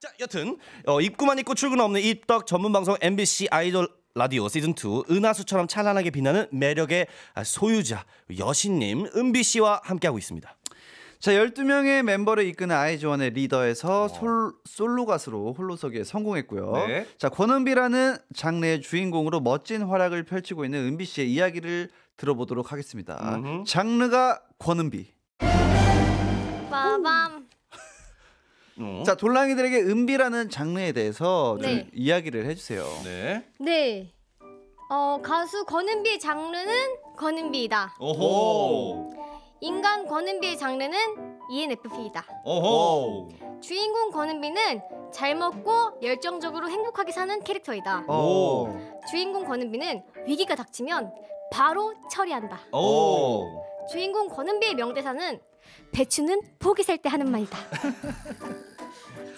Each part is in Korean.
자, 여튼 어, 입구만 있고 출근 없는 입덕 전문 방송 MBC 아이돌 라디오 시즌 2 은하수처럼 찬란하게 빛나는 매력의 아, 소유자 여신님 은비 씨와 함께하고 있습니다. 자, 12명의 멤버를 이끄는 아이즈원의 리더에서 어. 솔, 솔로 가수로 홀로서기에 성공했고요. 네. 자, 권은비라는 장르의 주인공으로 멋진 활약을 펼치고 있는 은비 씨의 이야기를 들어보도록 하겠습니다. 음흠. 장르가 권은비. 빠밤. 어? 자 돌랑이들에게 은비라는 장르에 대해서 좀 네. 이야기를 해주세요. 네. 네. 어 가수 권은비의 장르는 권은비이다. 오호. 인간 권은비의 장르는 ENFP이다. 오호. 주인공 권은비는 잘 먹고 열정적으로 행복하게 사는 캐릭터이다. 어. 오. 주인공 권은비는 위기가 닥치면 바로 처리한다. 오. 주인공 권은비의 명대사는 배추는 보기 살때 하는 말이다.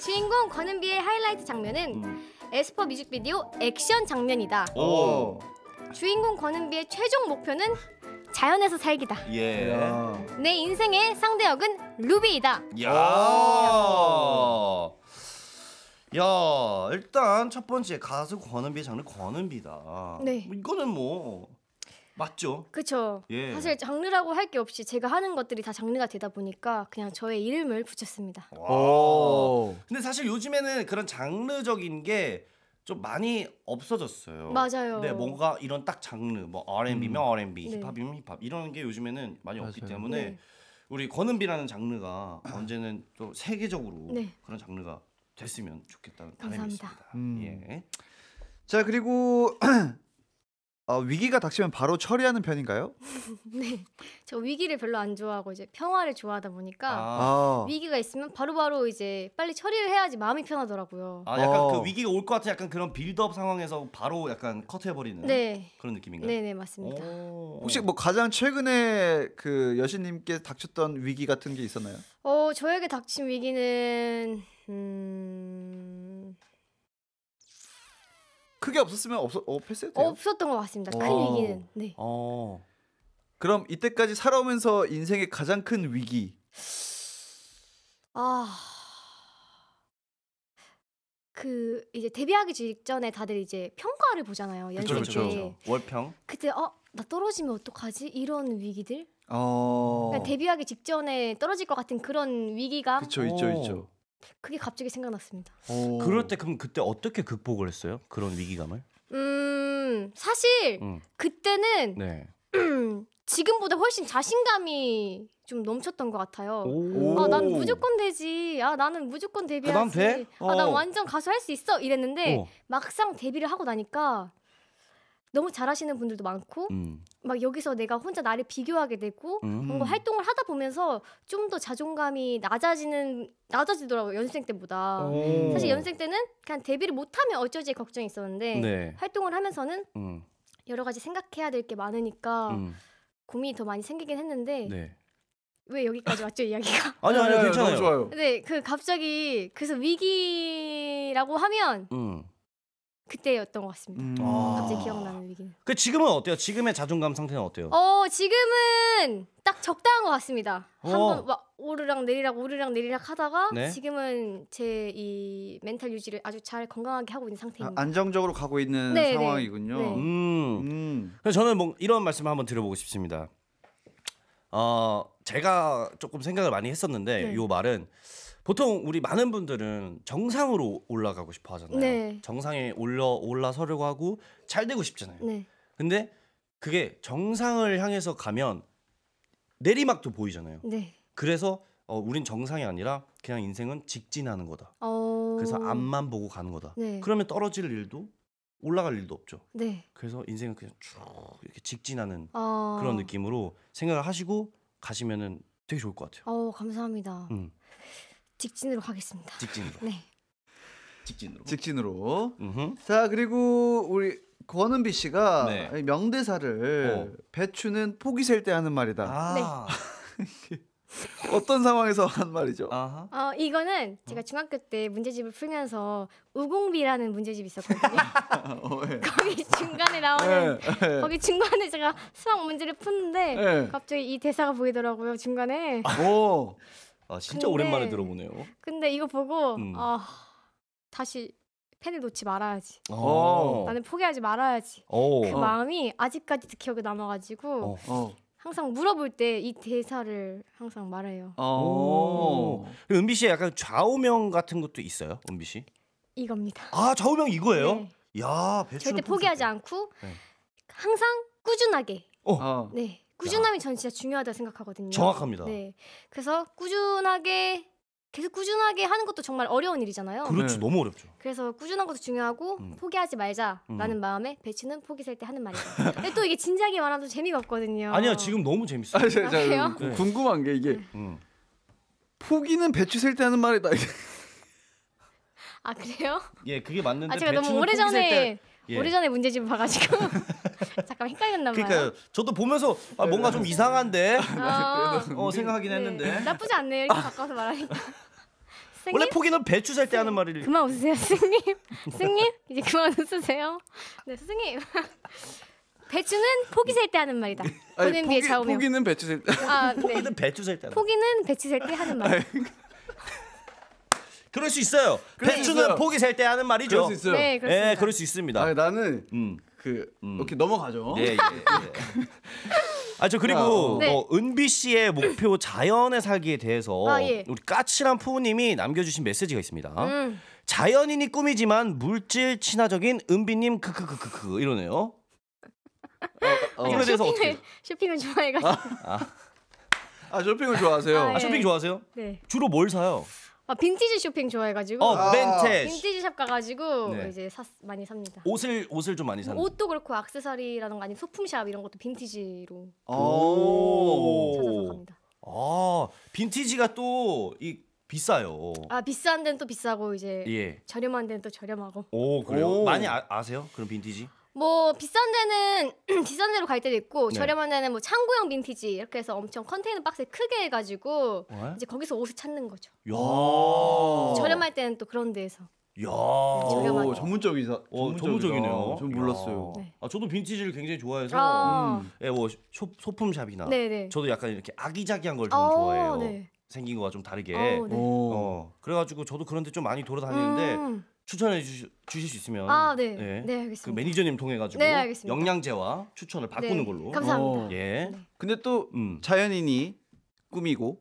주인공 권은비의 하이라이트 장면은 음. 에스퍼 뮤직비디오 액션 장면이다. 오. 주인공 권은비의 최종 목표는 자연에서 살기다. 예. 내 인생의 상대역은 루비이다. 야. 야, 일단 첫 번째 가수 권은비 장르 권은비다. 네. 뭐 이거는 뭐 맞죠? 그렇죠. 예. 사실 장르라고 할 게 없이 제가 하는 것들이 다 장르가 되다 보니까 그냥 저의 이름을 붙였습니다. 오. 근데 사실 요즘에는 그런 장르적인 게 좀 많이 없어졌어요. 맞아요. 네, 뭔가 이런 딱 장르, 뭐 R&B면 음. R&B, 네. 힙합이면 힙합 이런 게 요즘에는 많이 맞아요. 없기 때문에 네. 우리 권은비라는 장르가 언제는 또 세계적으로 네. 그런 장르가 됐으면 좋겠다는 바람이 있습니다. 음. 예. 자 그리고 어, 위기가 닥치면 바로 처리하는 편인가요? 네, 저 위기를 별로 안 좋아하고 이제 평화를 좋아하다 보니까 아. 아. 위기가 있으면 바로바로 바로 이제 빨리 처리를 해야지 마음이 편하더라고요. 아, 약간 그 어. 그 위기가 올 것 같은 약간 그런 빌드업 상황에서 바로 약간 커트해버리는 네. 그런 느낌인가요? 네, 네 맞습니다. 오. 혹시 뭐 가장 최근에 그 여신님께 닥쳤던 위기 같은 게 있었나요? 어, 저에게 닥친 위기는 음. 크게 없었으면 없었 어, 패스했요 없었던 것 같습니다. 큰 오. 어. 위기는. 네. 어. 그럼 이때까지 살아오면서 인생의 가장 큰 위기. 아. 그 이제 데뷔하기 직전에 다들 이제 평가를 보잖아요. 연습 때. 월평. 그때 어, 나 떨어지면 어떡하지? 이런 위기들. 어. 그러 그러니까 데뷔하기 직전에 떨어질 것 같은 그런 위기감. 그렇죠. 있죠. 있죠. 그게 갑자기 생각났습니다. 오. 어. 그럴 때 그럼 그때 어떻게 극복을 했어요? 그런 위기감을? 음 사실 음. 그때는 네. 지금보다 훨씬 자신감이 좀 넘쳤던 것 같아요. 아, 난 무조건 되지. 아, 나는 무조건 그 데뷔하지. 아, 난, 아, 어. 난 완전 가수 할 수 있어. 이랬는데 오. 어. 막상 데뷔를 하고 나니까 너무 잘하시는 분들도 많고 음. 막 여기서 내가 혼자 나를 비교하게 되고 음. 뭔가 활동을 하다 보면서 좀 더 자존감이 낮아지는 낮아지더라고요 연습생 때보다 오. 사실 연습생 때는 그냥 데뷔를 못하면 어쩌지 걱정이 있었는데 네. 활동을 하면서는 음. 여러 가지 생각해야 될 게 많으니까 음. 고민이 더 많이 생기긴 했는데 네. 왜 여기까지 왔죠 이야기가? 아니 아니 네, 네, 괜찮아요. 좋아요. 근그 네, 갑자기 그래서 위기라고 하면 음. 그때였던 것 같습니다. 음. 갑자기 아. 기억나는 위기그 지금은 어때요? 지금의 자존감 상태는 어때요? 어 지금은 딱 적당한 것 같습니다. 한번 어. 막 오르락 내리락 오르락 내리락 하다가 네? 지금은 제 이 멘탈 유지를 아주 잘 건강하게 하고 있는 상태입니다. 아, 안정적으로 가고 있는 네, 네. 상황이군요. 네. 음. 음. 저는 뭐 이런 말씀을 한번 드려보고 싶습니다. 어 제가 조금 생각을 많이 했었는데 이 네. 말은 보통 우리 많은 분들은 정상으로 올라가고 싶어 하잖아요. 네. 정상에 올라 올라서려고 하고 잘 되고 싶잖아요. 네. 근데 그게 정상을 향해서 가면 내리막도 보이잖아요. 네. 그래서 어, 우린 정상이 아니라 그냥 인생은 직진하는 거다. 어... 그래서 앞만 보고 가는 거다. 네. 그러면 떨어질 일도 올라갈 일도 없죠. 네. 그래서 인생은 그냥 쭉 이렇게 직진하는 어... 그런 느낌으로 생각을 하시고 가시면은 되게 좋을 것 같아요. 어, 감사합니다. 음. 직진으로 가겠습니다. 직진으로. 네. 직진으로. 직진으로. 자 그리고 우리 권은비 씨가 네. 명대사를 어. 배추는 포기 셀때 하는 말이다. 아. 네. 어떤 상황에서 한 말이죠? 아하. 어 이거는 제가 중학교 때 문제집을 풀면서 우공비라는 문제집 이 있었거든요. 어, 예. 거기 중간에 나오는 예, 예, 거기 중간에 제가 수학 문제를 푸는데 예. 갑자기 이 대사가 보이더라고요 중간에. 오. 아 진짜 근데, 오랜만에 들어보네요. 근데 이거 보고 음. 아 다시 팬을 놓지 말아야지. 오. 아. 나는 포기하지 말아야지. 오. 어. 그 어. 마음이 아직까지도 기억에 남아가지고 어. 어. 항상 물어볼 때 이 대사를 항상 말해요. 어. 오. 은비 씨 약간 좌우명 같은 것도 있어요, 은비 씨? 이겁니다. 아 좌우명 이거예요? 네. 야 절대 포기하지 않고 네. 항상 꾸준하게. 어. 네. 꾸준함이 전 진짜 중요하다 고 생각하거든요. 정확합니다. 네. 그래서 꾸준하게 계속 꾸준하게 하는 것도 정말 어려운 일이잖아요. 그렇죠. 네. 너무 어렵죠. 그래서 꾸준한 것도 중요하고 음. 포기하지 말자라는 음. 마음에 배치는 포기 살 때 하는 말이에요. 근데 또 이게 진지하게 말하면 재미가 없거든요. 아니야 지금 너무 재밌어요. 아, 자, 자, 아, 네. 궁금한 게 이게 네. 음. 포기는 배치 셀때 하는 말이다. 아 그래요? 예 그게 맞는데 아, 제가 너무 오래전에 예. 오래전에 문제집 봐가지고 잠깐 헷갈렸나 봐요. 그러니까 저도 보면서 아, 뭔가 좀 이상한데 아, 어, 생각하긴 네. 했는데 나쁘지 않네요. 이렇게 바꿔서 말하니까. 승님? 원래 포기는 배추 살때 하는 말을 그만 웃으세요, 스님. 스님 이제 그만 웃으세요. 네, 스님. 배추는 포기 셀 때 하는 말이다. 아니, 포기, 포기는 배추 셀 때. 아, 네. 포기는 배추 셀 때. 포기는 배추 셀 때 하는 말. 그럴 수 있어요. 그럴 수 포기 셀때 하는 말이죠. 그럴 수 있어요. 네, 네, 그렇습니다. 그럴 수 있습니다. 아니, 나는 음. 그 음. 이렇게 넘어가죠. 예, 예, 예. 아저 그리고 아, 어. 네. 어, 은비 씨의 목표 자연의 살기에 대해서 아, 예. 우리 까칠한 푸우님이 남겨주신 메시지가 있습니다. 음. 자연인이 꿈이지만 물질 친화적인 은비님 크크크크크 이러네요. 어, 어. 이거 대해서 어떻게? 쇼핑을, 좋아해가지고. 아, 아, 아. 쇼핑을 좋아하세요. 아, 예. 쇼핑 네. 좋아하세요? 네. 주로 뭘 사요? 아, 빈티지 쇼핑 좋아해가지고 어, 벤테지. 아. 빈티지 샵 가가지고 네. 이제 샀, 많이 삽니다. 옷을 옷을 좀 많이 뭐 사는. 옷도 그렇고 악세사리라던가 아니면 소품샵 이런 것도 빈티지로 찾아서 갑니다. 아, 빈티지가 또 이 비싸요. 아 비싼 데는 또 비싸고 이제 예. 저렴한 데는 또 저렴하고. 오 그래요? 많이 아, 아세요? 그럼 빈티지? 뭐 비싼 데는 비싼 데로 갈 때도 있고 네. 저렴한 데는 뭐 창고형 빈티지 이렇게 해서 엄청 컨테이너 박스 크게 해가지고 네? 이제 거기서 옷을 찾는 거죠. 저렴할 때는 또 그런 데에서. 야 오, 전문적이다. 어, 전문적이네요. 전 몰랐어요. 네. 아, 저도 빈티지를 굉장히 좋아해서 아~ 예, 뭐 네, 뭐 쇼, 소품샵이나 네네. 저도 약간 이렇게 아기자기한 걸좀 어, 좋아해요. 네. 생긴 거와 좀 다르게. 네. 오, 네. 어, 그래가지고 저도 그런데 좀 많이 돌아다니는데 음. 추천해 주시, 실수 있으면 아, 네. 예. 네. 그 네 알겠습니다. 그 매니저님 통해 가지고 네, 영양제와 추천을 네, 바꾸는 네. 걸로. 감사합니다. 오. 어. 예. 네. 근데 또 음. 자연인이 꾸미고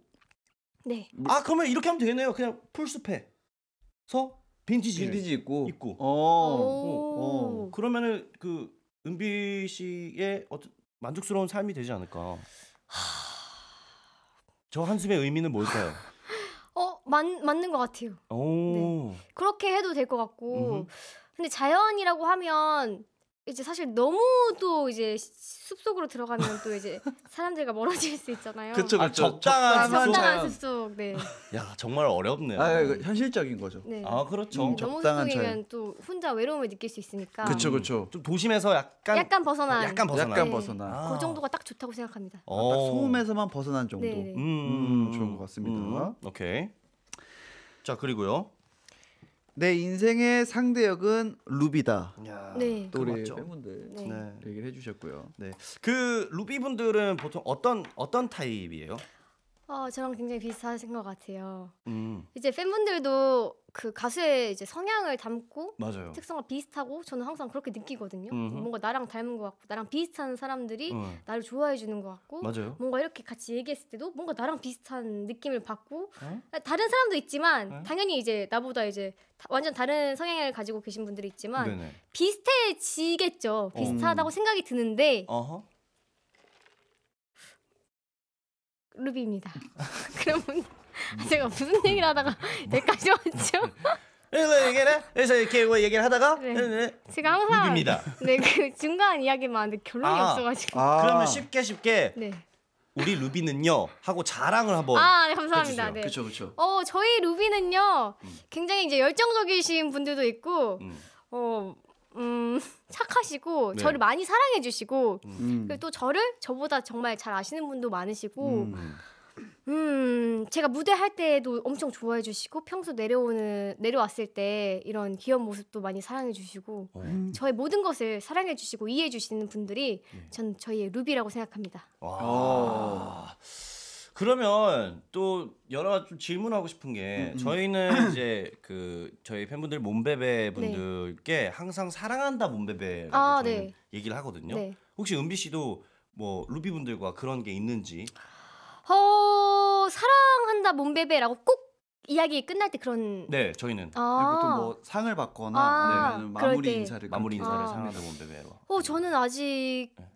네. 아, 그러면 이렇게 하면 되겠네요. 그냥 풀숲에서 빈티지 빈티지 입고 입고. 어. 어. 그러면은 그 은비 씨의 어떤 만족스러운 삶이 되지 않을까? 저 한숨의 의미는 뭘까요? 맞, 맞는 것 같아요. 네. 그렇게 해도 될 것 같고. 음흠. 근데 자연이라고 하면 이제 사실 너무 또 이제 숲속으로 들어가면 또 이제 사람들과 멀어질 수 있잖아요. 그쵸, 그 아, 적당한, 적당한, 적당 숲속. 네. 야 정말 어렵네요. 아, 그 현실적인 거죠. 네. 아 그렇죠. 음, 너무 숲속이면 또 혼자 외로움을 느낄 수 있으니까. 그렇죠, 그렇죠. 좀 도심에서 약간 약간 벗어난 약간 벗어난 약간 네. 벗어난. 아. 그 정도가 딱 좋다고 생각합니다. 어. 아, 소음에서만 벗어난 정도. 네. 음, 음, 좋은 것 같습니다. 음. 오케이. 자 그리고요. 내 인생의 상대 역은 루비다. 야, 네. 또 우리 팬분들 네. 네. 얘기를 해주셨고요. 네. 그 루비 분들은 보통 어떤 어떤 타입이에요? 어, 저랑 굉장히 비슷하신 것 같아요. 음. 이제 팬분들도 그 가수의 이제 성향을 담고 맞아요. 특성과 비슷하고 저는 항상 그렇게 느끼거든요. 음흠. 뭔가 나랑 닮은 것 같고 나랑 비슷한 사람들이 음. 나를 좋아해 주는 것 같고 맞아요. 뭔가 이렇게 같이 얘기했을 때도 뭔가 나랑 비슷한 느낌을 받고 에? 어? 다른 사람도 있지만 에? 어? 당연히 이제 나보다 이제 완전 다른 성향을 가지고 계신 분들이 있지만 네네. 비슷해지겠죠. 비슷하다고 음. 생각이 드는데 어허? 루비입니다. 그럼 아, 제가 무슨 얘기를 하다가 뭐? 여기까지 왔죠? 네, 뭐 얘기해? 그래서 이렇게 뭐 얘기를 하다가 네. 네, 네. 제가 항상 루비입니다. 네, 그 중간 이야기만 하는데 결론이 아, 없어가지고 아. 그러면 쉽게 쉽게 네. 우리 루비는요 하고 자랑을 한번 아 네, 감사합니다. 네. 그렇죠 그렇죠. 어 저희 루비는요 음. 굉장히 이제 열정적이신 분들도 있고 음. 어 음, 착하시고 네. 저를 많이 사랑해 주시고 음. 그리고 또 저를 저보다 정말 잘 아시는 분도 많으시고 음. 음, 제가 무대 할 때도 엄청 좋아해 주시고 평소 내려오는 내려왔을 때 이런 귀여운 모습도 많이 사랑해 주시고 음. 어. 저의 모든 것을 사랑해 주시고 이해해 주시는 분들이 네. 전 저희의 루비라고 생각합니다. 와. 와. 아. 그러면 또 여러 가지 좀 질문하고 싶은 게 음, 음. 저희는 이제 그 저희 팬분들 몸베베 네. 분들께 항상 사랑한다 몸베베라고 아, 네. 얘기를 하거든요. 네. 혹시 은비 씨도 뭐 루비 분들과 그런 게 있는지 어, 사랑한다 몸베베라고 꼭 이야기 끝날 때 그런 네 저희는 아. 보통 뭐 상을 받거나 아, 아니면 마무리 인사를 마무리 인사를 아. 랑하다 몸베베로. 어 저는 아직 네.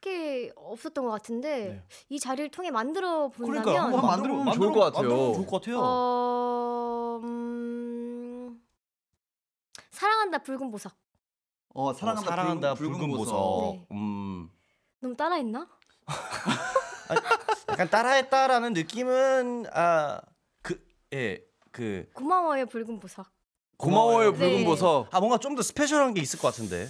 크게 없었던 것 같은데 네. 이 자리를 통해 만들어 본다면 그러니까 한번 만들어 보면 좋을 것 같아요. 좋을 것 같아요. 어... 음... 사랑한다 붉은 보석. 어 사랑한다, 어, 사랑한다 붉은, 붉은, 보석. 보석. 네. 음. 너무 따라했나? 약간 따라했다라는 느낌은 아그예그 예, 그 고마워요 붉은 보석. 고마워요 붉은 네. 보석. 아 뭔가 좀 더 스페셜한 게 있을 것 같은데.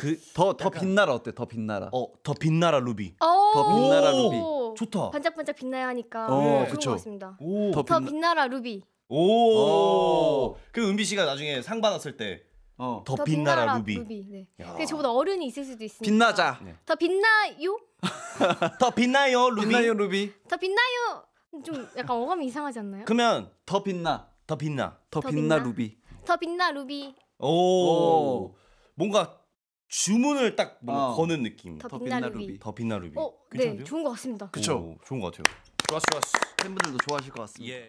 그더더약 빛나라 어때? 더 빛나라. 어 더 빛나라 루비. 더 빛나라 루비. 어. 좋다. 반짝반짝 빛나야 하니까 어, 음, 좋은 것 그쵸. 습니다 오. 더 빛나- 빛나라 루비. 오. 오. 어. 그 은비 씨가 나중에 상 받았을 때 어. 더, 빛나라, 루비. 네. 근데 저보다 어른이 있을 수도 있습니다. 빛나자. 네. 더 빛나요? 더 빛나요 루비. 빛나요 루비. 더 빛나요? 좀 약간 어감이 이상하지 않나요? 그러면 더 빛나. 더 빛나. 더, 더 빛나, 빛나. 루비. 더 빛나 루비. 오. 오. 뭔가 주문을 딱 어. 거는 느낌. 더 빛나 루비. 더 빛나 루비. 어, 네, 괜찮은데요? 네, 좋은 것 같습니다. 그쵸. 오, 좋은 것 같아요. 좋았어, 좋았어. 팬분들도 좋아하실 것 같습니다. 예.